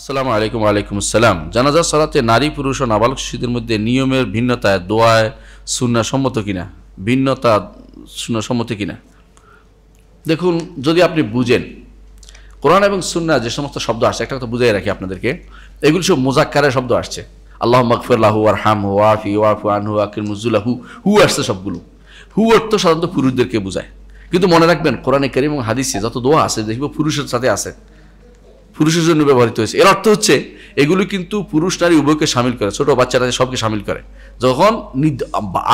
আসসালামু আলাইকুম আলাইকুম আসসালাম জানাজা সলাতে নারী পুরুষ ও নাবালক শিশুদের মধ্যে নিয়মের ভিন্নতায় দোয়ায় শূন্য সম্মত কিনা ভিন্নতা শূন্য সম্মত কিনা দেখুন যদি আপনি বুঝেন কোরআন এবং সুন্না যে সমস্ত শব্দ আসছে একটা কথা বুঝাই রাখি আপনাদেরকে এগুলি সব মোজাক্কারের শব্দ আসছে আল্লাহ মকফিরাহু আর হাম হু আফি ওয়াফু আনহু আকির মুজুলাহু হু আসছে সবগুলো হু অর্থ সাধারণত পুরুষদেরকে বোঝায় কিন্তু মনে রাখবেন কোরআনে কারিম এবং হাদিসে যত দোয়া আছে দেখব পুরুষের সাথে আছে পুরুষের জন্য ব্যবহৃত হয়েছে এর অর্থ হচ্ছে এগুলি কিন্তু পুরুষ নারী উভয়কে সামিল করে ছোট বাচ্চারা সবকে সামিল করে যখন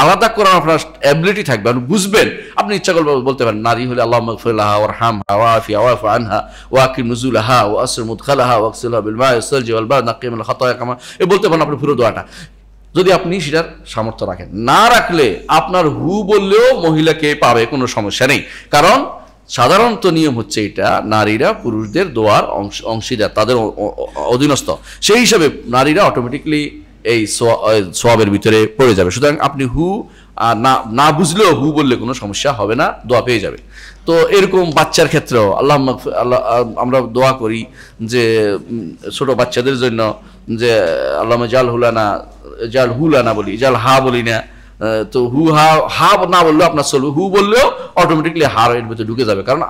আলাদা করার আপনার অ্যাবিলিটি থাকবে আপনি বুঝবেন আপনি ইচ্ছা করবে বলতে পারেন নারী হলে আল্লাহ মকফুল্লাহা এ বলতে পারেন আপনি পুরো দোয়াটা যদি আপনি সেটার সামর্থ্য রাখেন না রাখলে আপনার হু বললেও মহিলাকে পাবে কোনো সমস্যা নেই কারণ সাধারণত নিয়ম হচ্ছে এটা নারীরা পুরুষদের দোয়ার অংশ অংশীদার তাদের অধীনস্থ সেই হিসাবে নারীরা অটোমেটিকলি এই সোয়াবের ভিতরে পড়ে যাবে সুতরাং আপনি হু আর না না বুঝলেও হু বললে কোনো সমস্যা হবে না দোয়া পেয়ে যাবে তো এরকম বাচ্চার ক্ষেত্রেও আল্লাহ আল্লাহ আমরা দোয়া করি যে ছোট বাচ্চাদের জন্য যে আল্লাহ জাল হুলানা জাল হুলানা বলি জাল হা বলি না তো হু হা হা না বললেও আপনার চলবে হু বললেও অটোমেটিকলি হার এর ভিতরে ঢুকে যাবে কারণ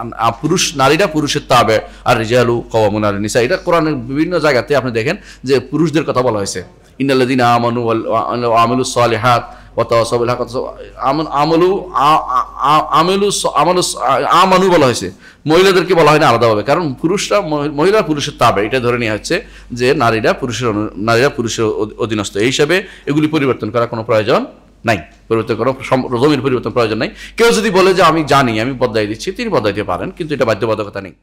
পুরুষ নারীরা পুরুষের তাবে আর রেজালু কওয়ামুন আর নিসা এটা কোরআনের বিভিন্ন জায়গাতে আপনি দেখেন যে পুরুষদের কথা বলা হয়েছে ইন্দাল্লাদিন আমানু আমলু সালেহাত আমলু আমলু আমানু বলা হয়েছে মহিলাদেরকে বলা হয় না আলাদাভাবে কারণ পুরুষরা মহিলা পুরুষের তাবে এটা ধরে নেওয়া হচ্ছে যে নারীরা পুরুষের নারীরা পুরুষের অধীনস্থ এই হিসাবে এগুলি পরিবর্তন করার কোনো প্রয়োজন নাই পরিবর্তন করো জমির পরিবর্তন প্রয়োজন নাই কেউ যদি বলে যে আমি জানি আমি বদলাই দিচ্ছি তিনি দিতে পারেন কিন্তু এটা বাধ্যবাধকতা নেই